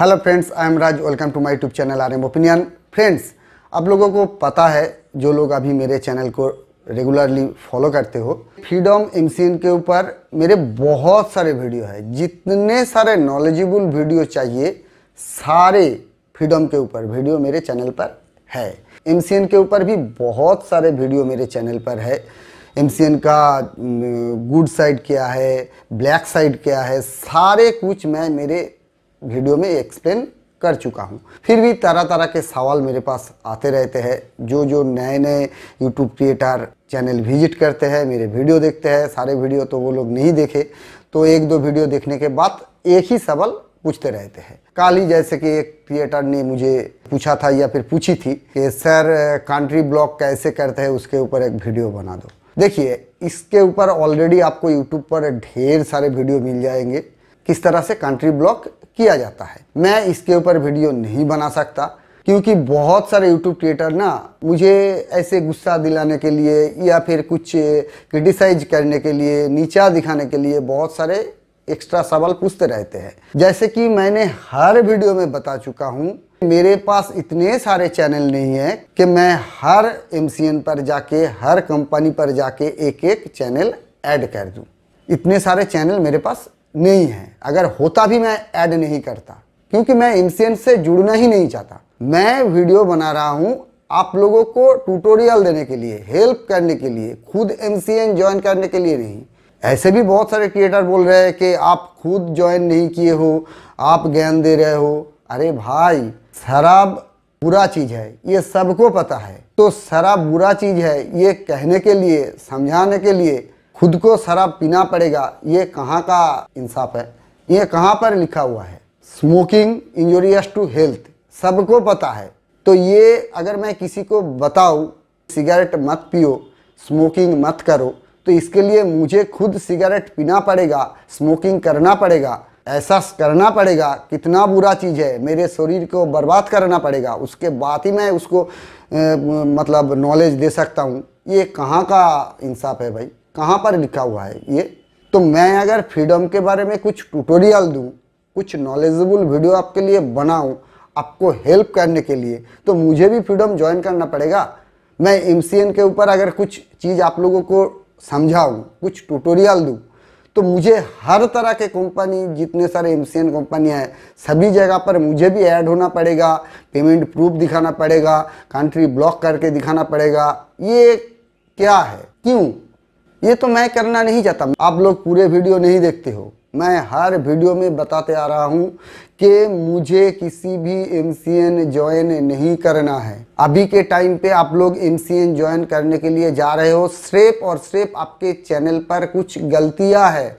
hello friends I am Raj welcome to my YouTube channel R M opinion friends आप लोगों को पता है जो लोग अभी मेरे चैनल को रेगुलरली फॉलो करते हो फ्रीडम एम के ऊपर मेरे बहुत सारे वीडियो है जितने सारे नॉलेजेबल वीडियो चाहिए सारे फ्रीडम के ऊपर वीडियो मेरे चैनल पर है एम के ऊपर भी बहुत सारे वीडियो मेरे चैनल पर है एम का गुड साइड क्या है ब्लैक साइड क्या है सारे कुछ मैं मेरे वीडियो में एक्सप्लेन कर चुका हूँ फिर भी तरह तरह के सवाल मेरे पास आते रहते हैं जो जो नए नए यूट्यूब क्रिएटर चैनल विजिट करते हैं मेरे वीडियो देखते हैं सारे वीडियो तो वो लोग नहीं देखे तो एक दो वीडियो देखने के बाद एक ही सवाल पूछते रहते हैं कल ही जैसे कि एक क्रिएटर ने मुझे पूछा था या फिर पूछी थी कि सर कंट्री ब्लॉक कैसे करते हैं उसके ऊपर एक वीडियो बना दो देखिए इसके ऊपर ऑलरेडी आपको यूट्यूब पर ढेर सारे वीडियो मिल जाएंगे किस तरह से कंट्री ब्लॉक किया जाता है मैं इसके ऊपर वीडियो नहीं बना सकता क्योंकि बहुत सारे यूट्यूब क्रिएटर ना मुझे ऐसे गुस्सा दिलाने के लिए या फिर कुछ क्रिटिसाइज करने के लिए नीचा दिखाने के लिए बहुत सारे एक्स्ट्रा सवाल पूछते रहते हैं जैसे कि मैंने हर वीडियो में बता चुका हूँ मेरे पास इतने सारे चैनल नहीं है कि मैं हर एम पर जाके हर कंपनी पर जाके एक एक चैनल ऐड कर दूँ इतने सारे चैनल मेरे पास नहीं है अगर होता भी मैं ऐड नहीं करता क्योंकि मैं इमसेंट से जुड़ना ही नहीं चाहता मैं वीडियो बना रहा हूँ आप लोगों को ट्यूटोरियल देने के लिए हेल्प करने के लिए खुद एम ज्वाइन करने के लिए नहीं ऐसे भी बहुत सारे क्रिएटर बोल रहे हैं कि आप खुद ज्वाइन नहीं किए हो आप ज्ञान दे रहे हो अरे भाई शराब बुरा चीज़ है ये सबको पता है तो शराब बुरा चीज़ है ये कहने के लिए समझाने के लिए खुद को शराब पीना पड़ेगा ये कहाँ का इंसाफ है ये कहाँ पर लिखा हुआ है स्मोकिंग इंजोरियस टू हेल्थ सबको पता है तो ये अगर मैं किसी को बताऊँ सिगरेट मत पियो स्मोकिंग मत करो तो इसके लिए मुझे खुद सिगरेट पीना पड़ेगा स्मोकिंग करना पड़ेगा ऐसा करना पड़ेगा कितना बुरा चीज़ है मेरे शरीर को बर्बाद करना पड़ेगा उसके बाद ही मैं उसको ए, मतलब नॉलेज दे सकता हूँ ये कहाँ का इंसाफ है भाई कहाँ पर लिखा हुआ है ये तो मैं अगर फ्रीडम के बारे में कुछ ट्यूटोरियल दूँ कुछ नॉलेजेबल वीडियो आपके लिए बनाऊँ आपको हेल्प करने के लिए तो मुझे भी फ्रीडम ज्वाइन करना पड़ेगा मैं एम के ऊपर अगर कुछ चीज़ आप लोगों को समझाऊँ कुछ ट्यूटोरियल दूँ तो मुझे हर तरह के कंपनी जितने सारे एम सी कंपनियाँ हैं सभी जगह पर मुझे भी ऐड होना पड़ेगा पेमेंट प्रूफ दिखाना पड़ेगा कंट्री ब्लॉक करके दिखाना पड़ेगा ये क्या है क्यों ये तो मैं करना नहीं चाहता आप लोग पूरे वीडियो नहीं देखते हो मैं हर वीडियो में बताते आ रहा हूँ कि मुझे किसी भी एम सी एन ज्वाइन नहीं करना है अभी के टाइम पे आप लोग एम सी एन ज्वाइन करने के लिए जा रहे हो सिर्फ और सिर्फ आपके चैनल पर कुछ गलतियाँ है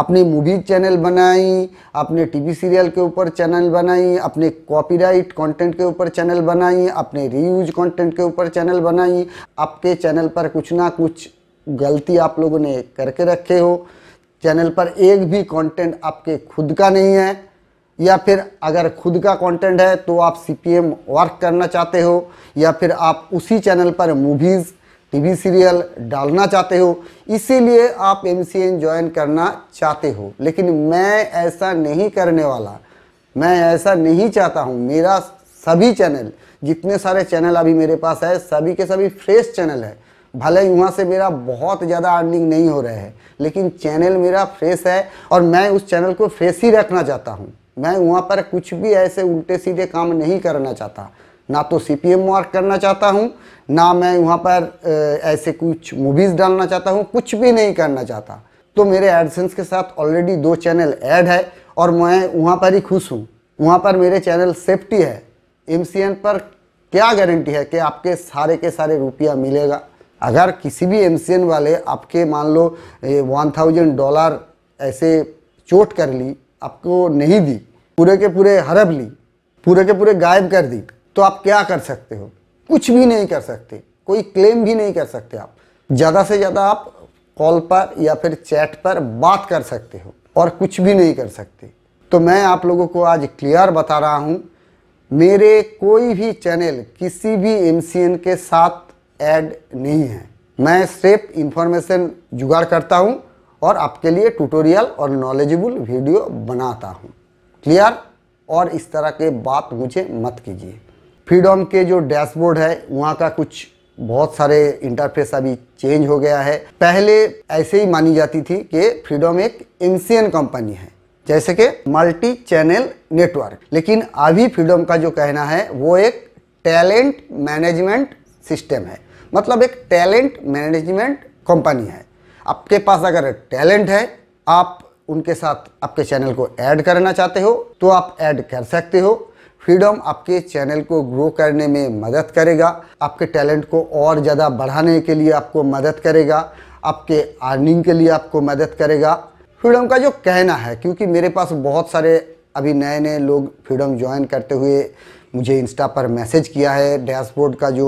आपने मूवी चैनल बनाई आपने टीवी सीरियल के ऊपर चैनल बनाई अपने कॉपीराइट कंटेंट के ऊपर चैनल बनाई अपने रीयूज कंटेंट के ऊपर चैनल बनाई आपके चैनल पर कुछ ना कुछ गलती आप लोगों ने करके रखे हो चैनल पर एक भी कंटेंट आपके खुद का नहीं है या फिर अगर खुद का कंटेंट है तो आप सीपीएम वर्क करना चाहते हो या फिर आप उसी चैनल पर मूवीज़ टीवी सीरियल डालना चाहते हो इसीलिए आप एम ज्वाइन करना चाहते हो लेकिन मैं ऐसा नहीं करने वाला मैं ऐसा नहीं चाहता हूँ मेरा सभी चैनल जितने सारे चैनल अभी मेरे पास है सभी के सभी फ्रेश चैनल है भले ही वहाँ से मेरा बहुत ज़्यादा अर्निंग नहीं हो रहा है लेकिन चैनल मेरा फ्रेश है और मैं उस चैनल को फ्रेश ही रखना चाहता हूँ मैं वहाँ पर कुछ भी ऐसे उल्टे सीधे काम नहीं करना चाहता ना तो सी पी एम वर्क करना चाहता हूँ ना मैं वहाँ पर ऐसे कुछ मूवीज़ डालना चाहता हूँ कुछ भी नहीं करना चाहता तो मेरे एडसेंस के साथ ऑलरेडी दो चैनल ऐड है और मैं वहाँ पर ही खुश हूँ वहाँ पर मेरे चैनल सेफ्टी है एम पर क्या गारंटी है कि आपके सारे के सारे रुपया मिलेगा अगर किसी भी एम वाले आपके मान लो वन थाउजेंड डॉलर ऐसे चोट कर ली आपको नहीं दी पूरे के पूरे हड़प ली पूरे के पूरे गायब कर दी तो आप क्या कर सकते हो कुछ भी नहीं कर सकते कोई क्लेम भी नहीं कर सकते आप ज़्यादा से ज़्यादा आप कॉल पर या फिर चैट पर बात कर सकते हो और कुछ भी नहीं कर सकते तो मैं आप लोगों को आज क्लियर बता रहा हूँ मेरे कोई भी चैनल किसी भी एम के साथ ऐड नहीं है मैं सिर्फ इंफॉर्मेशन जुगाड़ करता हूँ और आपके लिए ट्यूटोरियल और नॉलेजेबल वीडियो बनाता हूँ क्लियर और इस तरह के बात मुझे मत कीजिए फ्रीडम के जो डैशबोर्ड है वहाँ का कुछ बहुत सारे इंटरफेस अभी चेंज हो गया है पहले ऐसे ही मानी जाती थी कि फ्रीडम एक एंशियन कंपनी है जैसे कि मल्टी चैनल नेटवर्क लेकिन अभी फ्रीडम का जो कहना है वो एक टैलेंट मैनेजमेंट सिस्टम है मतलब एक टैलेंट मैनेजमेंट कंपनी है आपके पास अगर टैलेंट है आप उनके साथ आपके चैनल को ऐड करना चाहते हो तो आप ऐड कर सकते हो फ्रीडम आपके चैनल को ग्रो करने में मदद करेगा आपके टैलेंट को और ज़्यादा बढ़ाने के लिए आपको मदद करेगा आपके अर्निंग के लिए आपको मदद करेगा फ्रीडम का जो कहना है क्योंकि मेरे पास बहुत सारे अभी नए नए लोग फ्रीडम ज्वाइन करते हुए मुझे इंस्टा पर मैसेज किया है डैशबोर्ड का जो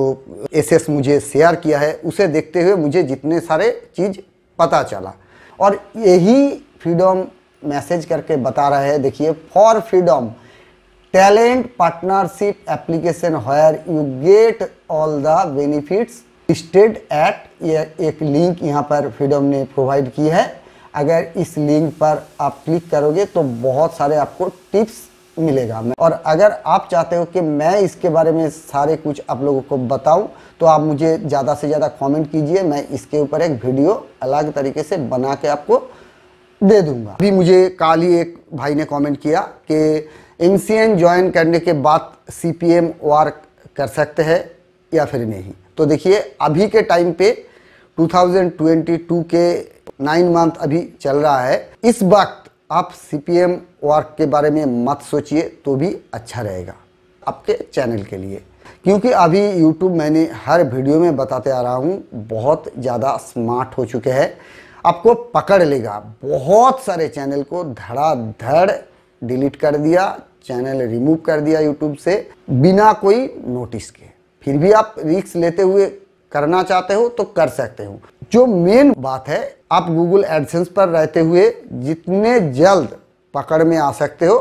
एस मुझे शेयर किया है उसे देखते हुए मुझे जितने सारे चीज़ पता चला और यही फ्रीडम मैसेज करके बता रहे हैं देखिए for freedom talent partnership application here you get all the benefits stated at ये एक लिंक यहाँ पर फ्रीडम ने प्रोवाइड की है अगर इस लिंक पर आप क्लिक करोगे तो बहुत सारे आपको टिप्स मिलेगा हमें और अगर आप चाहते हो कि मैं इसके बारे में सारे कुछ आप लोगों को बताऊं तो आप मुझे ज़्यादा से ज़्यादा कमेंट कीजिए मैं इसके ऊपर एक वीडियो अलग तरीके से बना के आपको दे दूंगा अभी मुझे काल ही एक भाई ने कमेंट किया कि एम ज्वाइन करने के बाद सी पी कर सकते हैं या फिर नहीं तो देखिए अभी के टाइम पे टू के नाइन मंथ अभी चल रहा है इस वक्त आप एम वर्क के बारे में मत सोचिए तो भी अच्छा रहेगा आपके चैनल के लिए क्योंकि अभी YouTube मैंने हर वीडियो में बताते आ रहा हूँ बहुत ज़्यादा स्मार्ट हो चुके हैं आपको पकड़ लेगा बहुत सारे चैनल को धड़ाधड़ डिलीट कर दिया चैनल रिमूव कर दिया यूट्यूब से बिना कोई नोटिस के फिर भी आप रिक्स लेते हुए करना चाहते हो तो कर सकते हो जो मेन बात है आप गूगल एडसेंस पर रहते हुए जितने जल्द पकड़ में आ सकते हो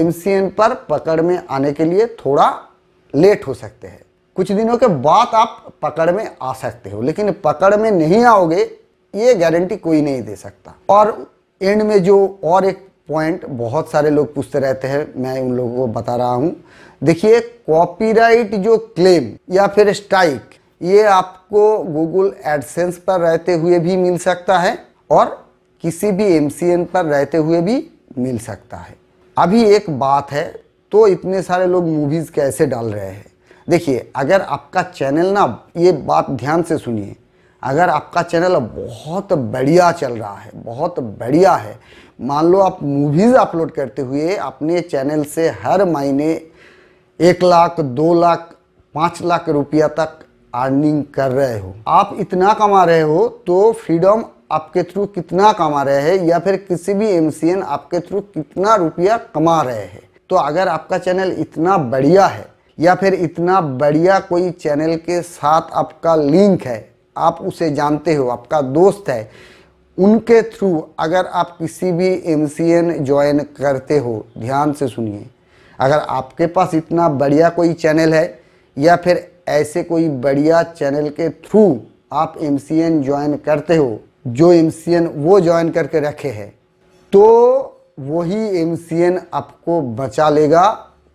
एम पर पकड़ में आने के लिए थोड़ा लेट हो सकते हैं कुछ दिनों के बाद आप पकड़ में आ सकते हो लेकिन पकड़ में नहीं आओगे ये गारंटी कोई नहीं दे सकता और एंड में जो और एक पॉइंट बहुत सारे लोग पूछते रहते हैं मैं उन लोगों को बता रहा हूँ देखिए कॉपीराइट जो क्लेम या फिर स्ट्राइक ये आपको गूगल एडसेंस पर रहते हुए भी मिल सकता है और किसी भी एम पर रहते हुए भी मिल सकता है अभी एक बात है तो इतने सारे लोग मूवीज़ कैसे डाल रहे हैं देखिए अगर आपका चैनल ना ये बात ध्यान से सुनिए अगर आपका चैनल बहुत बढ़िया चल रहा है बहुत बढ़िया है मान लो आप मूवीज़ अपलोड करते हुए अपने चैनल से हर महीने एक लाख दो लाख पाँच लाख रुपया तक अर्निंग कर रहे हो आप इतना कमा रहे हो तो फ्रीडम आपके थ्रू कितना कमा रहे हैं या फिर किसी भी एमसीएन आपके थ्रू कितना रुपया कमा रहे हैं तो अगर आपका चैनल इतना बढ़िया है या फिर इतना बढ़िया कोई चैनल के साथ आपका लिंक है आप उसे जानते हो आपका दोस्त है उनके थ्रू अगर आप किसी भी एम ज्वाइन करते हो ध्यान से सुनिए अगर आपके पास इतना बढ़िया कोई चैनल है या फिर ऐसे कोई बढ़िया चैनल के थ्रू आप एम ज्वाइन करते हो जो एम वो ज्वाइन करके रखे हैं तो वही एम आपको बचा लेगा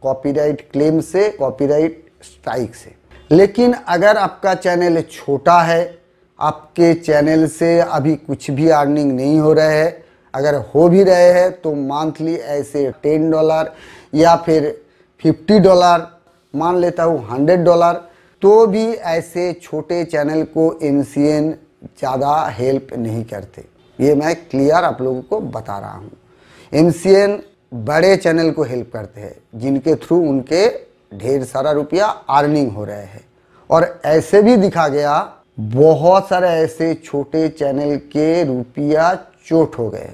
कॉपीराइट क्लेम से कॉपीराइट स्ट्राइक से लेकिन अगर आपका चैनल छोटा है आपके चैनल से अभी कुछ भी अर्निंग नहीं हो रहा है अगर हो भी रहे हैं तो मंथली ऐसे टेन डॉलर या फिर फिफ्टी डॉलर मान लेता हूँ हंड्रेड डॉलर तो भी ऐसे छोटे चैनल को एम ज़्यादा हेल्प नहीं करते ये मैं क्लियर आप लोगों को बता रहा हूँ एम बड़े चैनल को हेल्प करते हैं जिनके थ्रू उनके ढेर सारा रुपया अर्निंग हो रहे हैं और ऐसे भी दिखा गया बहुत सारे ऐसे छोटे चैनल के रुपया चोट हो गए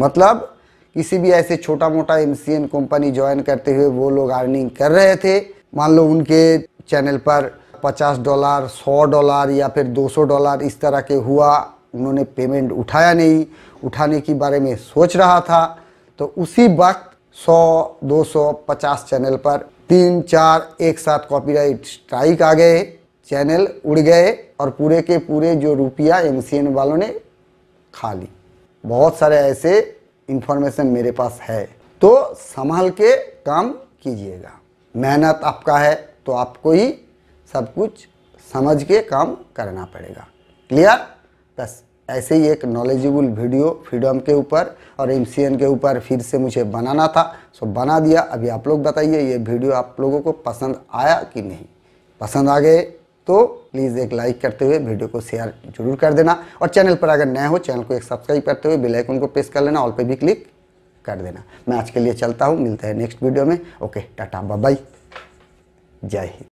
मतलब किसी भी ऐसे छोटा मोटा एम कंपनी ज्वाइन करते हुए वो लोग अर्निंग कर रहे थे मान लो उनके चैनल पर 50 डॉलर 100 डॉलर या फिर 200 डॉलर इस तरह के हुआ उन्होंने पेमेंट उठाया नहीं उठाने के बारे में सोच रहा था तो उसी वक्त 100 200 50 चैनल पर तीन चार एक साथ कॉपीराइट स्ट्राइक आ गए चैनल उड़ गए और पूरे के पूरे जो रुपया एम वालों ने खा ली बहुत सारे ऐसे इन्फॉर्मेशन मेरे पास है तो संभाल के काम कीजिएगा मेहनत आपका है तो आपको ही सब कुछ समझ के काम करना पड़ेगा क्लियर बस ऐसे ही एक नॉलेजेबल वीडियो फ्रीडम के ऊपर और एम के ऊपर फिर से मुझे बनाना था सो बना दिया अभी आप लोग बताइए ये वीडियो आप लोगों को पसंद आया कि नहीं पसंद आ गए तो प्लीज़ एक लाइक करते हुए वीडियो को शेयर जरूर कर देना और चैनल पर अगर नए हो चैनल को एक सब्सक्राइब करते हुए बेलाइकन को प्रेस कर लेना ऑल पर भी क्लिक कर देना मैं आज के लिए चलता हूँ मिलते हैं नेक्स्ट वीडियो में okay ta-ta bye Jai Hind